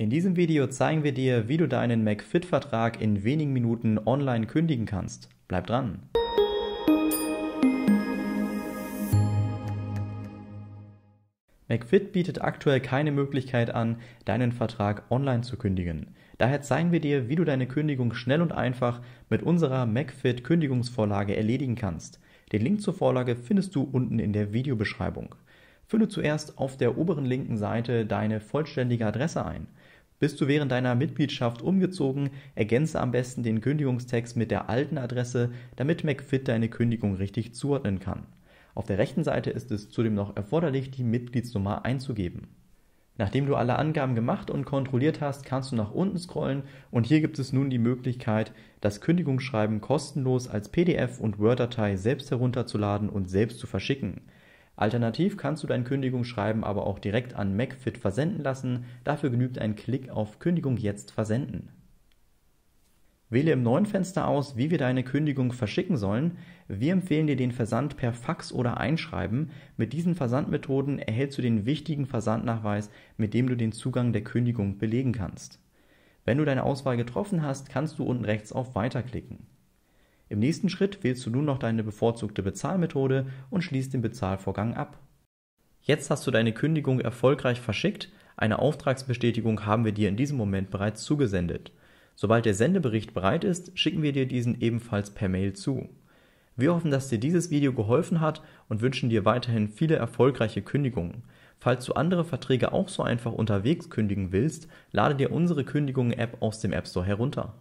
In diesem Video zeigen wir dir, wie du deinen macfit vertrag in wenigen Minuten online kündigen kannst. Bleib dran! MacFit bietet aktuell keine Möglichkeit an, deinen Vertrag online zu kündigen. Daher zeigen wir dir, wie du deine Kündigung schnell und einfach mit unserer MacFit Kündigungsvorlage erledigen kannst. Den Link zur Vorlage findest du unten in der Videobeschreibung. Fülle zuerst auf der oberen linken Seite deine vollständige Adresse ein. Bist du während deiner Mitgliedschaft umgezogen, ergänze am besten den Kündigungstext mit der alten Adresse, damit McFit deine Kündigung richtig zuordnen kann. Auf der rechten Seite ist es zudem noch erforderlich, die Mitgliedsnummer einzugeben. Nachdem du alle Angaben gemacht und kontrolliert hast, kannst du nach unten scrollen und hier gibt es nun die Möglichkeit, das Kündigungsschreiben kostenlos als PDF und Word-Datei selbst herunterzuladen und selbst zu verschicken. Alternativ kannst du dein Kündigungsschreiben aber auch direkt an MacFit versenden lassen. Dafür genügt ein Klick auf Kündigung jetzt versenden. Wähle im neuen Fenster aus, wie wir deine Kündigung verschicken sollen. Wir empfehlen dir den Versand per Fax oder Einschreiben. Mit diesen Versandmethoden erhältst du den wichtigen Versandnachweis, mit dem du den Zugang der Kündigung belegen kannst. Wenn du deine Auswahl getroffen hast, kannst du unten rechts auf Weiterklicken. klicken. Im nächsten Schritt wählst du nun noch deine bevorzugte Bezahlmethode und schließt den Bezahlvorgang ab. Jetzt hast du deine Kündigung erfolgreich verschickt, eine Auftragsbestätigung haben wir dir in diesem Moment bereits zugesendet. Sobald der Sendebericht bereit ist, schicken wir dir diesen ebenfalls per Mail zu. Wir hoffen, dass dir dieses Video geholfen hat und wünschen dir weiterhin viele erfolgreiche Kündigungen. Falls du andere Verträge auch so einfach unterwegs kündigen willst, lade dir unsere Kündigungen-App aus dem App Store herunter.